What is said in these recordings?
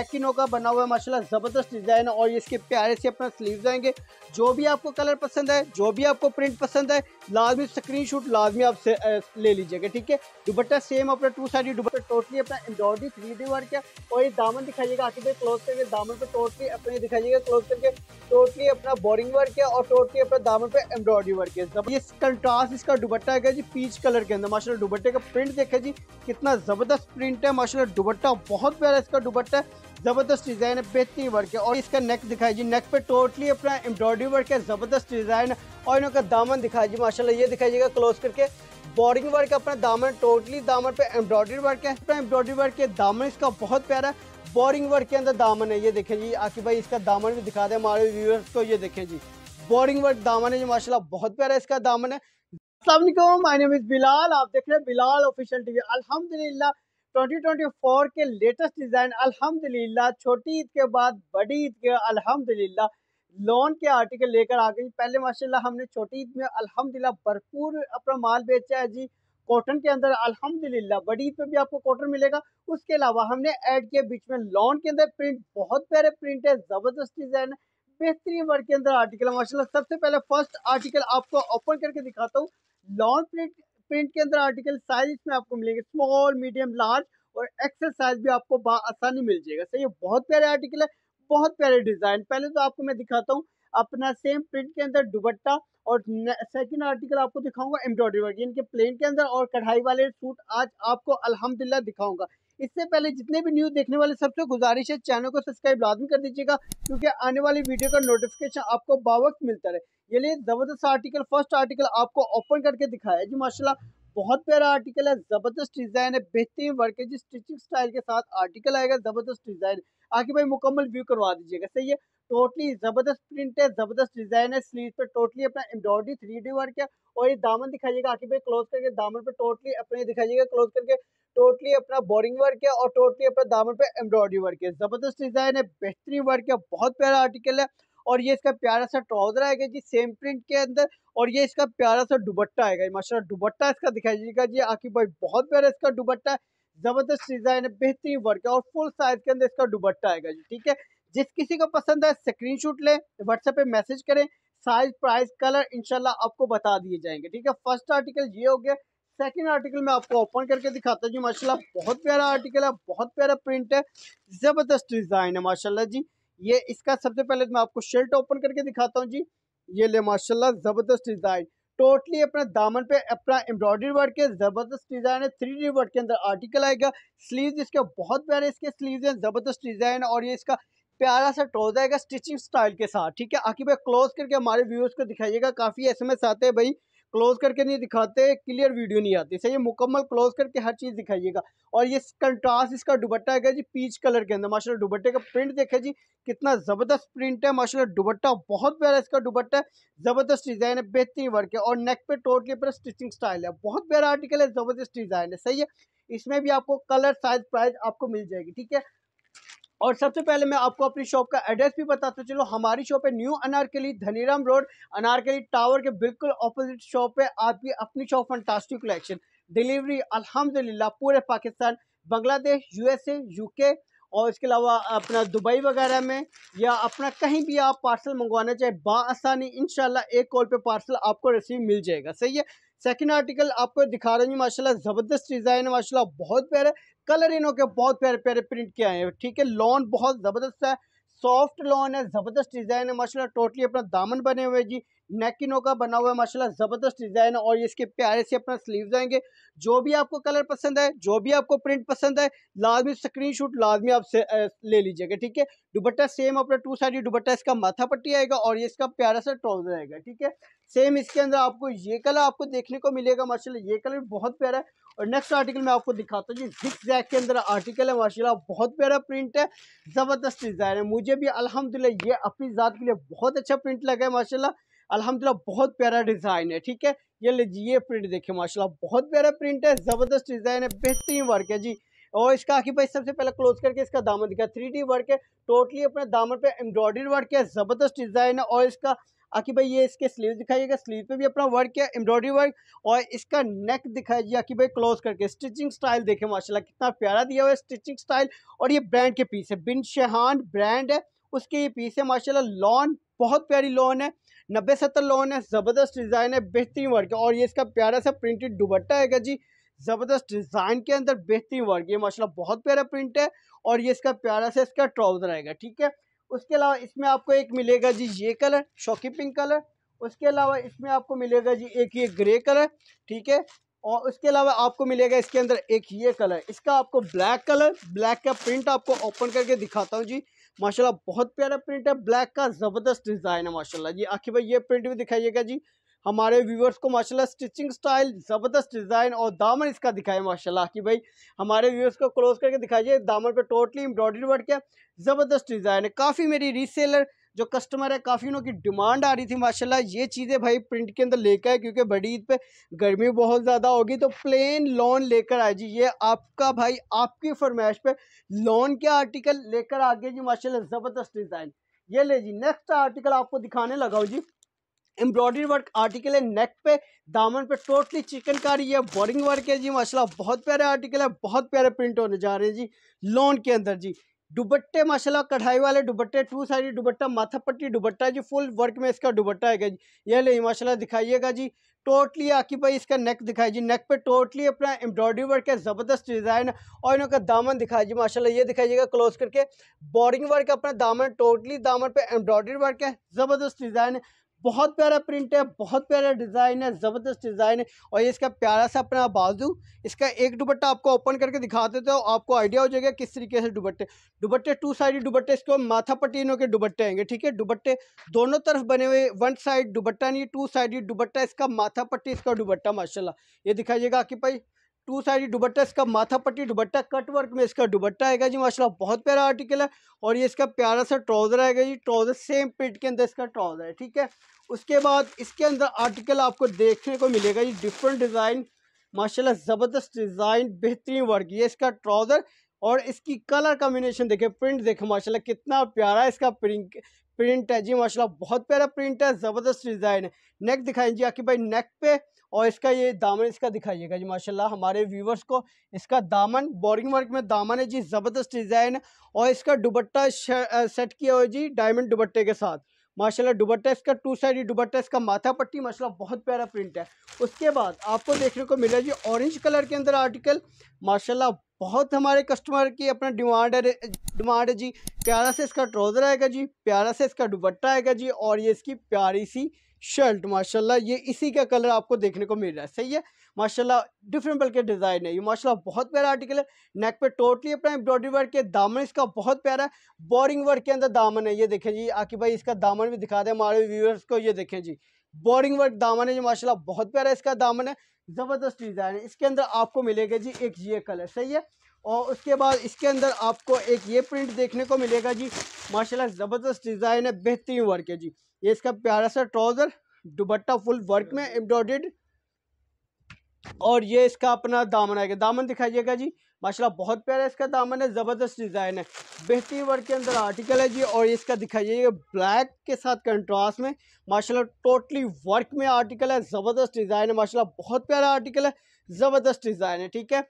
Mackinac का बना हुआ है माशाल्लाह ज़बरदस्त डिज़ाइन है और इसके प्यारे से अपना स्लीव्स आएंगे जो भी आपको कलर पसंद है जो भी आपको प्रिंट पसंद है लाजमी स्क्रीन शूट लाजमी आप से, आ, ले लीजिएगा ठीक है दुपट्टा सेम अपना टू साइड दुपट्टा टोटली अपना एम्ब्रॉयडरी थ्री डी वर्क है और ये दामन दिखाइएगा आखिर में क्लोज करके दामन पर टोटली अपने दिखाइएगा क्लोज करके टोटली अपना बोरिंग वर्क है और टोटली अपना दामन पर एम्ब्रॉयडरी वर्क है जब कंट्रास्ट इसका दुपट्टा है जी पीच कलर के अंदर माशा दुपट्टे का प्रिंट देखा जी कितना ज़बरदस्त प्रिंट है माशा दुपट्टा बहुत प्यारा इसका दुपट्टा है जबरदस्त डिजाइन है बेहतरीन वर्क है और इसका नेक दिखाई जी नेक पे टोटली अपना एम्ब्रॉयडरी वर्क है जबरदस्त डिजाइन और इनका दामन दिखाई जी माशाल्लाह ये दिखाईगा क्लोज करके बॉर्डिंग वर्क अपना दामन टोटली दामन पे एम्ब्रॉयडरी वर्क है अपना एम्ब्रॉयडरी वर्क के दामन इसका बहुत प्यारा है बॉरिंग वर्क के अंदर दामन है ये देखें जी आखिर भाई इसका दामन भी दिखा दे हमारे व्यूअर्स को ये देखें जी बॉरिंग वर्क दामन है जी माशाला बहुत प्यारा इसका दामन है माय नेम इज़ बिलाल आप देख रहे हैं बिलाल ऑफिशियल टीवी अलहमदिल्ला 2024 के लेटेस्ट डिज़ाइन अल्हम्दुलिल्लाह छोटी ईद के बाद बड़ी ईद के अल्हम्दुलिल्लाह लोन के आर्टिकल लेकर आ गई पहले माशाल्लाह हमने छोटी ईद में अल्हम्दुलिल्लाह भरपूर अपना माल बेचा है जी कॉटन के अंदर अल्हम्दुलिल्लाह बड़ी ईद में भी आपको कॉटन मिलेगा उसके अलावा हमने ऐड किया बीच में लॉन के अंदर प्रिंट बहुत प्यारे प्रिंट है ज़बरदस्त डिज़ाइन है बेहतरीन वर्क के अंदर आर्टिकल है माशाल्लाह सबसे पहले फर्स्ट आर्टिकल आपको ओपन करके दिखाता हूँ लॉन प्रिंट प्रिंट के अंदर आर्टिकल साइज में आपको मिलेंगे स्मॉल मीडियम लार्ज और एक्सेल साइज भी आपको आसानी मिल जाएगा सही है बहुत प्यारे आर्टिकल है बहुत प्यारे डिज़ाइन पहले तो आपको मैं दिखाता हूँ अपना सेम प्रिंट के अंदर दुबट्टा और सेकंड आर्टिकल आपको दिखाऊंगा एम्ब्रॉयडरी वर्क इनके प्लेन के अंदर और कढ़ाई वाले सूट आज आपको अल्हम्दुलिल्लाह दिखाऊंगा इससे पहले जितने भी न्यूज़ देखने वाले सबसे गुजारिश है चैनल को सब्सक्राइब लाजम कर दीजिएगा क्योंकि आने वाली वीडियो का नोटिफिकेशन आपको बावक्त मिलता रहे ये लिए ज़बरदस्त आर्टिकल फर्स्ट आर्टिकल आपको ओपन करके दिखाया जी माशाला बहुत प्यारा आर्टिकल है ज़बरदस्त डिज़ाइन है बेहतरीन वर्क है जी स्टिचिंग स्टाइल के साथ आर्टिकल आएगा ज़बरदस्त डिज़ाइन आगे भाई मुकम्मल व्यू करवा दीजिएगा सही है टोटली ज़बरदस्त प्रिंट है ज़बरदस्त डिज़ाइन है स्लीव पे टोटली अपना एम्ब्रॉयडरी थ्री वर्क है और ये दामन दिखाइएगा आके भाई क्लोज करके दामन पे टोटली अपने दिखाइएगा क्लोज करके टोटली अपना बोरिंग वर्क है और टोटली अपना दामन पे एम्ब्रॉयडरी वर्क है ज़बरदस्त डिज़ाइन है बेहतरीन वर्क है बहुत प्यारा आर्टिकल है और ये इसका प्यारा सा ट्राउजर आएगा जी सेम प्रिंट के अंदर और ये इसका प्यारा सा दुबट्टा आएगा माशा दुबट्टा इसका देगा जी आखिर भाई बहुत प्यारा इसका दुबट्टा है ज़बरदस्त डिज़ाइन है बेहतरीन वर्क है और फुल साइज के अंदर इसका दुबट्टा आएगा जी ठीक है जिस किसी को पसंद है स्क्रीन शूट लें व्हाट्सएप पे मैसेज करें साइज प्राइस कलर इनशाला आपको बता दिए जाएंगे ठीक है फर्स्ट आर्टिकल ये हो गया सेकंड आर्टिकल मैं आपको ओपन करके दिखाता हूँ जी माशाला बहुत प्यारा आर्टिकल है बहुत प्यारा प्रिंट है ज़बरदस्त डिज़ाइन है माशाला जी ये इसका सबसे पहले तो मैं आपको शर्ट ओपन करके दिखाता हूँ जी ये ले माशा ज़बरदस्त डिज़ाइन टोटली अपना दामन पे अपना एम्ब्रॉयडरी वर्क के ज़बरदस्त डिज़ाइन है थ्री डी वर्क के अंदर आर्टिकल आएगा स्लीव इसके बहुत प्यारे इसके स्लीव हैं ज़बरदस्त डिज़ाइन और ये इसका प्यारा सा टोज आएगा स्टिचिंग स्टाइल के साथ ठीक है आखिर भाई क्लोज करके हमारे व्यूअर्स को दिखाइएगा काफ़ी एस आते हैं भाई क्लोज करके नहीं दिखाते क्लियर वीडियो नहीं आती सही है मुकम्मल क्लोज करके हर चीज़ दिखाइएगा और ये कंट्रास्ट इसका दुबट्टा है जी पीच कलर के अंदर माशाल्लाह दुबट्टे का प्रिंट देखे जी कितना ज़बरदस्त प्रिंट है माशाल्लाह दुबट्टा बहुत प्यारा इसका दुबट्टा है ज़बरदस्त डिज़ाइन है बेहतरीन वर्क है और नेक पे टोटली पर स्टिचिंग स्टाइल है बहुत प्यारा आर्टिकल है ज़बरदस्त डिज़ाइन है सही है इसमें भी आपको कलर साइज प्राइज आपको मिल जाएगी ठीक है और सबसे पहले मैं आपको अपनी शॉप का एड्रेस भी बताता चलो हमारी शॉप है new Anarkali Dhaniram road Anarkali tower के बिल्कुल ऑपोजिट शॉप है आपकी अपनी शॉप फंटास्टिक कलेक्शन डिलीवरी अल्हम्दुलिल्लाह पूरे पाकिस्तान बांग्लादेश यूएसए यूके और इसके अलावा अपना दुबई वगैरह में या अपना कहीं भी आप पार्सल मंगवाना चाहे बासानी इन एक कॉल पर पार्सल आपको रिसीव मिल जाएगा सही है सेकेंड आर्टिकल आपको दिखा रही हूँ माशाल्लाह ज़बरदस्त डिज़ाइन है माशाल्लाह बहुत प्यारा कलर इन्होंने बहुत प्यारे प्यारे प्रिंट किए हैं ठीक है लॉन बहुत ज़बरदस्त है सॉफ्ट लॉन है ज़बरदस्त डिज़ाइन है माशाल्लाह टोटली अपना दामन बने हुए जी नेकिनो का बना हुआ है माशाल्लाह ज़बरदस्त डिज़ाइन है और इसके प्यारे से अपना स्लीव्स आएंगे जो भी आपको कलर पसंद है जो भी आपको प्रिंट पसंद है लाजमी स्क्रीन शूट लाजमी आप ले लीजिएगा ठीक है दुबट्टा सेम अपना टू साइड दुबट्टा इसका माथा पट्टी आएगा और ये इसका प्यारा सा ट्राउजर आएगा ठीक है सेम इसके अंदर आपको ये कलर आपको देखने को मिलेगा माशा ये कलर बहुत प्यारा है और नेक्स्ट आर्टिकल मैं आपको दिखाता हूँ जी जैक के अंदर आर्टिकल है माशाल्लाह बहुत प्यारा प्रिंट है ज़बरदस्त डिज़ाइन है मुझे भी अलहमदिल्ला ये अपनी ज़ात के लिए बहुत अच्छा प्रिंट लगा है माशाल्लाह अल्हम्दुलिल्लाह बहुत प्यारा डिज़ाइन है ठीक है ये लीजिए प्रिंट देखिए माशाल्लाह बहुत प्यारा प्रिंट है ज़बरदस्त डिज़ाइन है बेहतरीन वर्क है जी और इसका आखिर भाई सबसे पहले क्लोज करके इसका दामन दिखा थ्री डी वर्क है टोटली अपने दामन पे एम्ब्रॉयडरी वर्क है ज़बरदस्त डिज़ाइन है और इसका आखिर भाई ये इसके स्लीव दिखाइएगा स्लीव पे भी अपना वर्क है एम्ब्रॉयडरी वर्क और इसका नेक दिखाइए आखिर भाई क्लोज करके स्टिचिंग स्टाइल देखें माशाल्लाह कितना प्यारा दिया हुआ है स्टिचिंग स्टाइल और ये ब्रांड के पीस है बिन शहान ब्रांड है उसके ये पीस है माशाल्लाह लॉन बहुत प्यारी लॉन है नब्बे सत्तर लोगों है ज़बरदस्त डिज़ाइन है बेहतरीन वर्क है और ये इसका प्यारा सा प्रिंटेड दुबट्टा है जी ज़बरदस्त डिज़ाइन के अंदर बेहतरीन वर्क ये माशाल्लाह बहुत प्यारा प्रिंट है और ये इसका प्यारा सा इसका ट्राउज़र आएगा ठीक है उसके अलावा इसमें आपको एक मिलेगा जी ये कलर शॉकी पिंक कलर उसके अलावा इसमें आपको मिलेगा जी एक ये ग्रे कलर ठीक है और उसके अलावा आपको मिलेगा इसके अंदर एक ये कलर इसका आपको ब्लैक कलर ब्लैक का प्रिंट आपको ओपन करके दिखाता हूँ जी माशाल्लाह बहुत प्यारा प्रिंट है ब्लैक का ज़बरदस्त डिज़ाइन है माशाल्लाह जी आखिर भाई ये प्रिंट भी दिखाइएगा जी हमारे व्यूवर्स को माशाल्लाह स्टिचिंग स्टाइल ज़बरदस्त डिज़ाइन और दामन इसका दिखाया माशाल्लाह कि भाई हमारे व्यूवर्स को क्लोज करके दिखाइए दामन पे टोटली एम्ब्रॉयडरी वर्क है ज़बरदस्त डिज़ाइन है काफ़ी मेरी रीसेलर जो कस्टमर है काफ़ी उनकी डिमांड आ रही थी माशाल्लाह ये चीज़ें भाई प्रिंट के अंदर लेकर आए क्योंकि बड़ी ईद पे गर्मी बहुत ज़्यादा होगी तो प्लेन लॉन लेकर आए जी ये आपका भाई आपकी फरमाइश पे लॉन के आर्टिकल लेकर आ गए जी माशाल्लाह ज़बरदस्त डिज़ाइन ये ले जी नेक्स्ट आर्टिकल आपको दिखाने लगाओ जी एम्ब्रॉयडरी वर्क आर्टिकल है नेक पे दामन पे टोटली चिकनकारी है बोरिंग वर्क है जी माशाल्लाह बहुत प्यारे आर्टिकल है बहुत प्यारे प्रिंट होने जा रहे हैं जी लॉन के अंदर जी दुबट्टे माशाल्लाह कढ़ाई वाले दुबट्टे टू साइड दुबट्टा माथा पट्टी दुबट्टा जी फुल वर्क में इसका दुबट्टा है जी ये ले माशाल्लाह दिखाइएगा जी टोटली आकी भाई इसका नेक दिखाई जी नेक पे टोटली अपना एम्ब्रॉयडरी वर्क है ज़बरदस्त डिज़ाइन और इनका दामन दिखाई जी माशाल्लाह ये दिखाइएगा क्लोज करके बॉर्डिंग वर्क अपना दामन टोटली दामन पे एम्ब्रॉयडरी वर्क है ज़बरदस्त डिज़ाइन है बहुत प्यारा प्रिंट है बहुत प्यारा डिज़ाइन है ज़बरदस्त डिज़ाइन है और ये इसका प्यारा सा अपना बाजू इसका एक दुबट्टा आपको ओपन करके दिखा देते हो आपको आइडिया हो जाएगा किस तरीके से दुबट्टे दुबट्टे टू साइड दुबट्टे इसको माथा पटीनों के दुबट्टे आएंगे ठीक है दुबट्टे दोनों तरफ बने हुए वन साइड दुबट्टा नहीं टू साइड दुबट्टा इसका माथा पट्टी इसका दुबट्टा माशाला ये दिखाइएगा कि भाई टू साइड दुबट्टा इसका माथा पट्टी दुबट्टा कट वर्क में इसका दुबट्टा आएगा जी माशाल्लाह बहुत प्यारा आर्टिकल है और ये इसका प्यारा सा ट्राउज़र आएगा जी ट्राउज़र सेम प्रिंट के अंदर इसका ट्राउज़र है ठीक है उसके बाद इसके अंदर आर्टिकल आपको देखने को मिलेगा जी डिफरेंट डिज़ाइन माशाल्लाह ज़बरदस्त डिज़ाइन बेहतरीन वर्क ये इसका ट्राउज़र और इसकी कलर कॉम्बिनेशन देखे प्रिंट देखे माशाल्लाह कितना प्यारा इसका प्रिंट प्रिंट है जी माशाल्लाह बहुत प्यारा प्रिंट है ज़बरदस्त डिज़ाइन है नेक दिखाएं जी आखिर भाई नेक पे और इसका ये दामन इसका दिखाइएगा जी माशाल्लाह हमारे व्यूवर्स को इसका दामन बोरिंग वर्क में दामन है जी ज़बरदस्त डिज़ाइन है और इसका दुबट्टा सेट किया हुआ है जी डायमंड दुबट्टे के साथ माशाल्लाह दुबट्टा इसका टू साइड दुबट्टा इसका माथा पट्टी माशाल्लाह बहुत प्यारा प्रिंट है उसके बाद आपको देखने को मिला जी ऑरेंज कलर के अंदर आर्टिकल माशाल्लाह बहुत हमारे कस्टमर की अपना डिमांड है डिमांड है जी प्यारा से इसका ट्राउज़र आएगा जी प्यारा से इसका दुबट्टा आएगा जी और ये इसकी प्यारी सी शर्ट माशाल्लाह ये इसी का कलर आपको देखने को मिल रहा है सही है माशाल्लाह डिफरेंट बल्कि डिज़ाइन है ये माशाल्लाह बहुत प्यारा आर्टिकल है नेक पे टोटली अपना एम्ब्रॉयडरी वर्क है दामन इसका बहुत प्यारा है बोरिंग वर्क के अंदर दामन है ये देखें जी आकी भाई इसका दामन भी दिखा दें हमारे व्यूअर्स को ये देखें जी बोरिंग वर्क दामन है जी माशाला बहुत प्यारा इसका दामन है ज़बरदस्त डिज़ाइन है इसके अंदर आपको मिलेगा जी एक ये कलर सही है और उसके बाद इसके अंदर आपको एक ये प्रिंट देखने को मिलेगा जी माशाल्लाह ज़बरदस्त डिज़ाइन है बेहतरीन वर्क है जी ये इसका प्यारा सा ट्राउज़र दुबट्टा फुल वर्क में एम्ब्रॉयड और ये इसका अपना दामन आएगा दामन दिखाइएगा जी माशाल्लाह बहुत प्यारा इसका दामन है ज़बरदस्त डिज़ाइन है बेहतरीन वर्क के अंदर आर्टिकल है जी और इसका दिखाइए ब्लैक के साथ कंट्रास्ट में माशाल्लाह टोटली वर्क में आर्टिकल है ज़बरदस्त डिज़ाइन है माशाल्लाह बहुत प्यारा आर्टिकल है ज़बरदस्त डिज़ाइन है ठीक है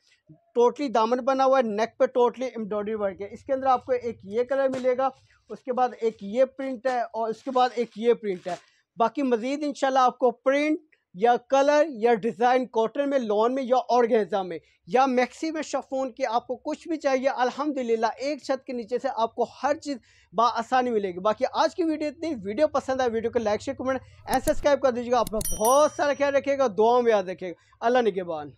टोटली दामन बना हुआ है नेक पे टोटली एम्ब्रॉयडरी वर्क है इसके अंदर आपको एक ये कलर मिलेगा उसके बाद एक ये प्रिंट है और उसके बाद एक ये प्रिंट है बाकी मज़ीद इन आपको प्रिंट या कलर या डिज़ाइन कॉटन में लॉन में या गजा में या मैक्सी में शफोन के आपको कुछ भी चाहिए अल्हम्दुलिल्लाह एक छत के नीचे से आपको हर चीज़ आसानी मिलेगी बाकी आज की वीडियो इतनी वीडियो पसंद आए वीडियो को like share comment and subscribe कर दीजिएगा अपना बहुत सारा ख्याल रखेगा दुआओं में याद रखेगा अल्लाह निगेबान